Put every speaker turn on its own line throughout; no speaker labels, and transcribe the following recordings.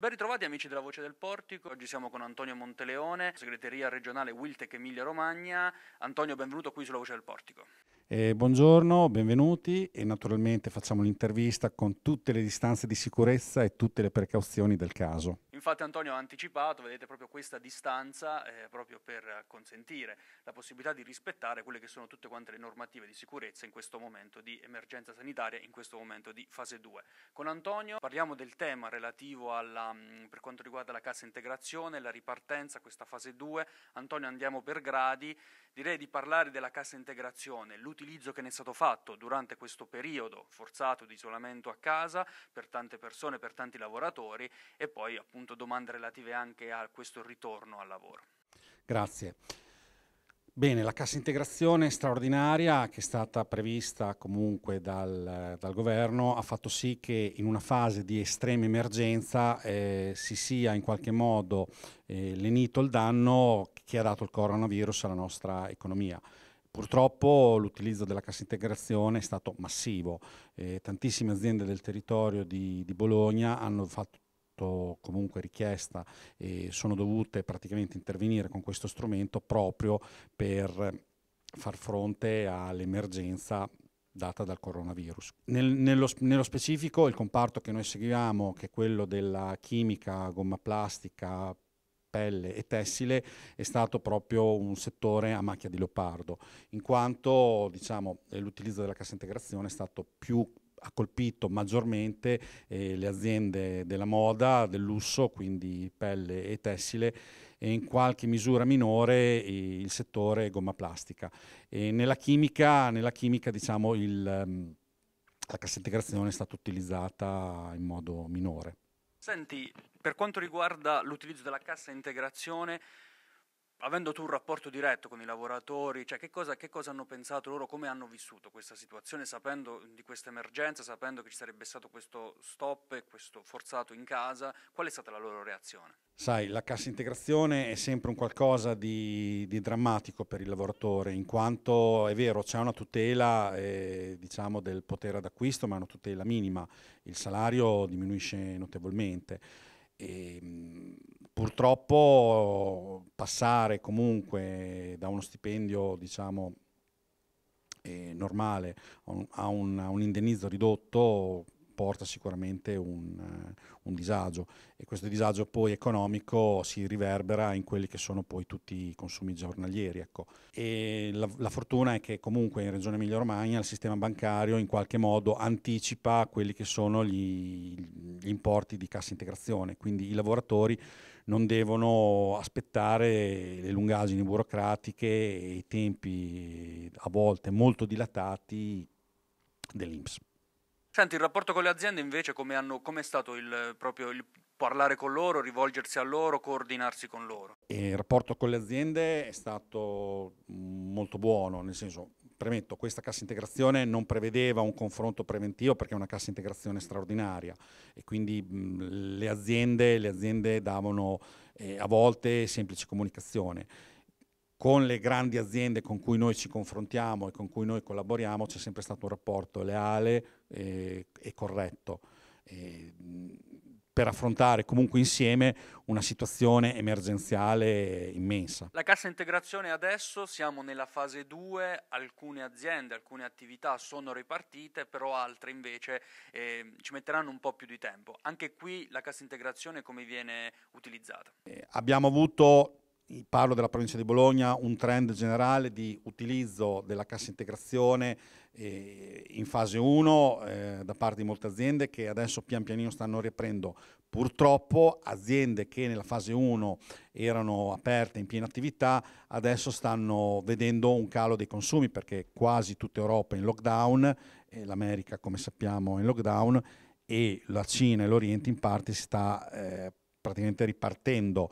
Ben ritrovati amici della Voce del Portico, oggi siamo con Antonio Monteleone, segreteria regionale Wiltec Emilia Romagna. Antonio, benvenuto qui sulla Voce del Portico.
Eh, buongiorno, benvenuti e naturalmente facciamo l'intervista con tutte le distanze di sicurezza e tutte le precauzioni del caso.
Infatti Antonio ha anticipato, vedete proprio questa distanza, eh, proprio per consentire la possibilità di rispettare quelle che sono tutte quante le normative di sicurezza in questo momento di emergenza sanitaria, in questo momento di fase 2. Con Antonio parliamo del tema relativo alla, mm, per quanto riguarda la cassa integrazione, la ripartenza, questa fase 2. Antonio andiamo per gradi, direi di parlare della cassa integrazione, l'utilizzo che ne è stato fatto durante questo periodo forzato di isolamento a casa per tante persone, per tanti lavoratori e poi appunto domande relative anche a questo ritorno al lavoro.
Grazie. Bene, la cassa integrazione straordinaria che è stata prevista comunque dal, dal, governo ha fatto sì che in una fase di estrema emergenza eh, si sia in qualche modo eh, lenito il danno che ha dato il coronavirus alla nostra economia. Purtroppo l'utilizzo della cassa integrazione è stato massivo, eh, tantissime aziende del territorio di, di Bologna hanno fatto stato comunque richiesta e sono dovute praticamente intervenire con questo strumento proprio per far fronte all'emergenza data dal coronavirus. Nel, nello, nello, specifico il comparto che noi seguiamo, che è quello della chimica, gomma plastica, pelle e tessile, è stato proprio un settore a macchia di leopardo, in quanto diciamo, l'utilizzo della cassa integrazione è stato più ha colpito maggiormente eh, le aziende della moda, del lusso, quindi pelle e tessile e in qualche misura minore eh, il settore gomma plastica. E nella chimica, nella chimica diciamo, il, mm, la cassa integrazione è stata utilizzata in modo minore.
Senti, per quanto riguarda l'utilizzo della cassa integrazione, avendo tu un rapporto diretto con i lavoratori, cioè che cosa, che cosa, hanno pensato loro, come hanno vissuto questa situazione, sapendo di questa emergenza, sapendo che ci sarebbe stato questo stop e questo forzato in casa, qual è stata la loro reazione?
Sai, la cassa integrazione è sempre un qualcosa di, di drammatico per il lavoratore, in quanto è vero, c'è una tutela eh, diciamo, del potere d'acquisto, ma è una tutela minima, il salario diminuisce notevolmente. E, ehm, purtroppo passare comunque da uno stipendio diciamo eh, normale a un, a un, indennizzo ridotto porta sicuramente un, eh, un, disagio e questo disagio poi economico si riverbera in quelli che sono poi tutti i consumi giornalieri. Ecco. La, la, fortuna è che comunque in Regione Emilia Romagna il sistema bancario in qualche modo anticipa quelli che sono gli, gli importi di cassa integrazione, quindi i lavoratori non devono aspettare le lungaggini burocratiche e i tempi a volte molto dilatati
dell'Inps. Senti, il rapporto con le aziende invece come, hanno, come è stato il, proprio il parlare con loro, rivolgersi a loro, coordinarsi con loro?
E il rapporto con le aziende è stato molto buono, nel senso Premetto, questa cassa integrazione non prevedeva un confronto preventivo perché è una cassa integrazione straordinaria e quindi mh, le, aziende, le, aziende, davano eh, a volte semplice comunicazione. Con le grandi aziende con cui noi ci confrontiamo e con cui noi collaboriamo c'è sempre stato un rapporto leale eh, e corretto. E, per affrontare comunque insieme una situazione emergenziale immensa.
La cassa integrazione adesso siamo nella fase 2, alcune aziende, alcune attività sono ripartite, però altre invece eh, ci metteranno un po' più di tempo. Anche qui la cassa integrazione come viene
utilizzata? Eh, abbiamo avuto parlo della provincia di Bologna, un trend generale di utilizzo della cassa integrazione eh, in fase 1 eh, da parte di molte aziende che adesso pian pianino stanno riaprendo. Purtroppo aziende che nella fase 1 erano aperte in piena attività adesso stanno vedendo un calo dei consumi perché quasi tutta Europa è in lockdown, eh, l'America come sappiamo è in lockdown e la Cina e l'Oriente in parte si sta eh, praticamente ripartendo.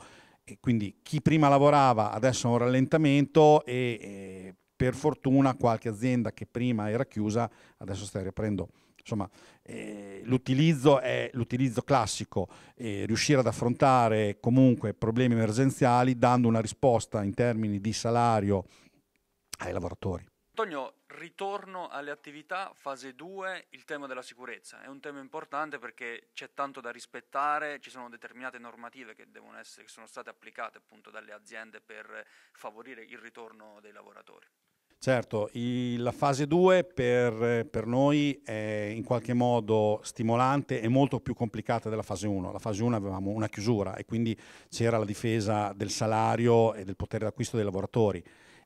E quindi chi prima lavorava adesso ha un rallentamento e, e per fortuna qualche azienda che prima era chiusa adesso sta riaprendo. Insomma, eh, l'utilizzo è l'utilizzo classico, eh, riuscire ad affrontare comunque problemi emergenziali dando una risposta in termini di salario ai lavoratori.
Antonio, ritorno alle attività, fase 2, il tema della sicurezza. È un tema importante perché c'è tanto da rispettare, ci sono determinate normative che, essere, che sono state applicate appunto dalle aziende per favorire il ritorno dei lavoratori.
Certo, il, la fase 2 per, per, noi è in qualche modo stimolante e molto più complicata della fase 1. La fase 1 avevamo una chiusura e quindi c'era la difesa del salario e del potere d'acquisto dei lavoratori.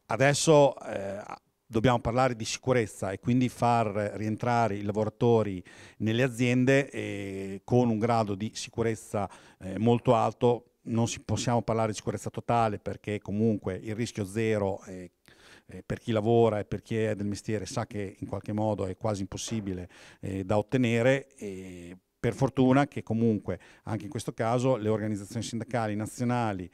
Adesso eh, dobbiamo parlare di sicurezza e quindi far rientrare i lavoratori nelle aziende eh, con un grado di sicurezza eh, molto alto, non possiamo parlare di sicurezza totale perché comunque il rischio zero eh, per chi lavora e per chi è del mestiere sa che in qualche modo è quasi impossibile eh, da ottenere. per fortuna che comunque anche in questo caso le organizzazioni sindacali nazionali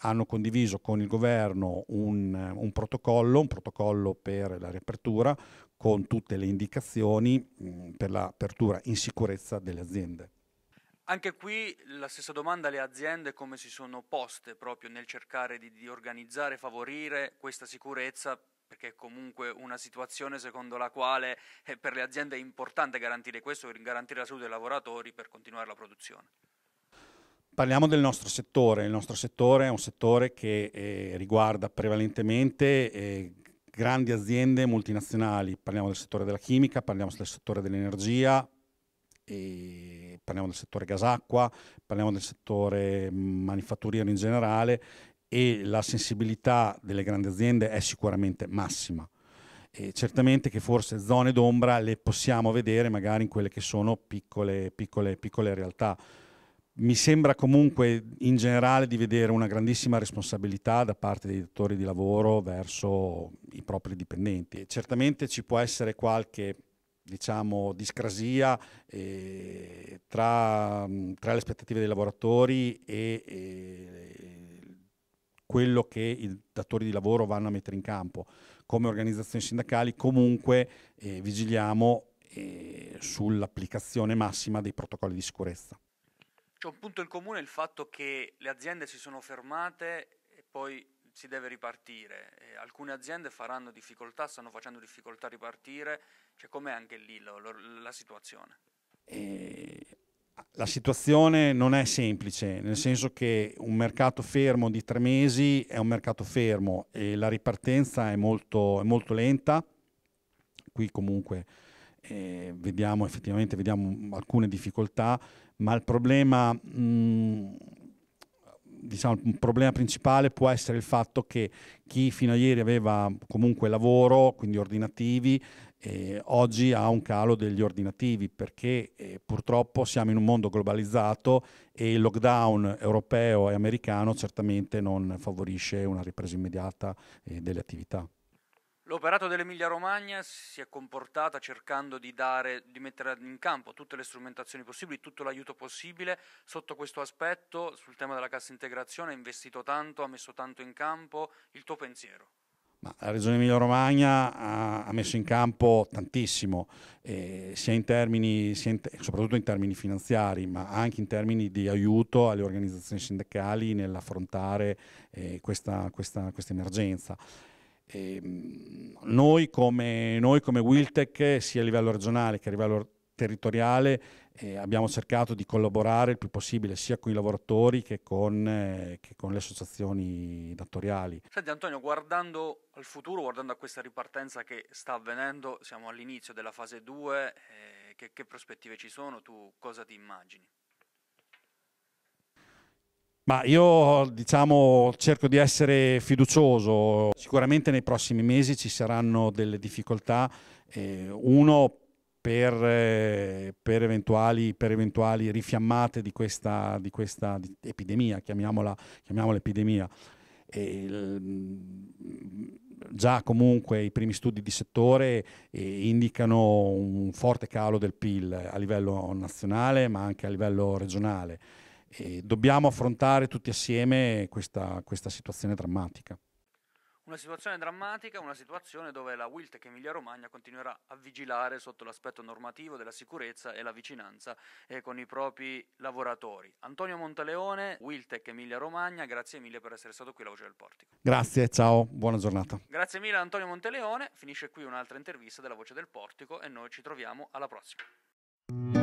hanno condiviso con il governo un, un, protocollo, un protocollo per la riapertura con tutte le indicazioni mm, per l'apertura in sicurezza delle aziende.
Anche qui la stessa domanda le aziende come si sono poste proprio nel cercare di, di organizzare e favorire questa sicurezza perché è comunque una situazione secondo la quale eh, per le aziende è importante garantire questo, garantire la salute dei lavoratori per continuare la produzione.
Parliamo del nostro settore, il nostro settore è un settore che eh, riguarda prevalentemente eh, grandi aziende multinazionali, parliamo del settore della chimica, parliamo del settore dell'energia, parliamo del settore gasacqua, parliamo del settore mm, manifatturiero in generale e la sensibilità delle grandi aziende è sicuramente massima. E certamente che forse zone d'ombra le possiamo vedere magari in quelle che sono piccole, piccole, piccole realtà mi sembra comunque in generale di vedere una grandissima responsabilità da parte dei datori di lavoro verso i propri dipendenti. Certamente ci può essere qualche diciamo, discrasia eh, tra, tra, le aspettative dei lavoratori e, e quello che i datori di lavoro vanno a mettere in campo. Come organizzazioni sindacali comunque eh, vigiliamo eh, sull'applicazione massima dei protocolli di sicurezza.
C'è un punto in comune il fatto che le aziende si sono fermate e poi si deve ripartire. E alcune aziende faranno difficoltà, stanno facendo difficoltà a ripartire, cioè com'è anche lì lo, lo, la situazione? Eh,
la situazione non è semplice, nel senso che un mercato fermo di tre mesi è un mercato fermo e la ripartenza è molto, è molto lenta. Qui comunque eh, vediamo effettivamente vediamo alcune difficoltà ma il problema, mh, mm, diciamo, il problema principale può essere il fatto che chi fino a ieri aveva comunque lavoro, quindi ordinativi, eh, oggi ha un calo degli ordinativi perché eh, purtroppo siamo in un mondo globalizzato e il lockdown europeo e americano certamente non favorisce una ripresa immediata eh, delle attività.
L'operato dell'Emilia Romagna si è comportata cercando di, dare, di, mettere in campo tutte le strumentazioni possibili, tutto l'aiuto possibile sotto questo aspetto, sul tema della cassa integrazione, ha investito tanto, ha messo tanto in campo, il tuo pensiero?
Ma la Regione Emilia-Romagna ha, messo in campo tantissimo, eh, sia in termini, sia in soprattutto in termini finanziari, ma anche in termini di aiuto alle organizzazioni sindacali nell'affrontare eh, questa, questa, questa emergenza. Ehm, noi come, noi, come, Wiltec, sia a livello regionale che a livello territoriale, eh, abbiamo cercato di collaborare il più possibile sia con i lavoratori che con, eh, che con le associazioni datoriali.
Senti Antonio, guardando al futuro, guardando a questa ripartenza che sta avvenendo, siamo all'inizio della fase 2, eh, che, che prospettive ci sono? Tu cosa ti immagini?
Ma io diciamo, cerco di essere fiducioso, sicuramente nei prossimi mesi ci saranno delle difficoltà, eh, uno per, eh, per, eventuali, per, eventuali, rifiammate di questa, di questa epidemia, chiamiamola, chiamiamola epidemia. Eh, già comunque i primi studi di settore eh, indicano un forte calo del PIL a livello nazionale ma anche a livello regionale e dobbiamo affrontare tutti assieme questa, questa situazione drammatica.
Una situazione drammatica, una situazione dove la Wiltec Emilia Romagna continuerà a vigilare sotto l'aspetto normativo della sicurezza e la vicinanza eh, con i propri lavoratori. Antonio Montaleone, Wiltec Emilia Romagna, grazie mille per essere stato qui alla Voce del Portico.
Grazie, ciao, buona giornata.
Grazie mille Antonio Monteleone, finisce qui un'altra intervista della Voce del Portico e noi ci troviamo alla prossima.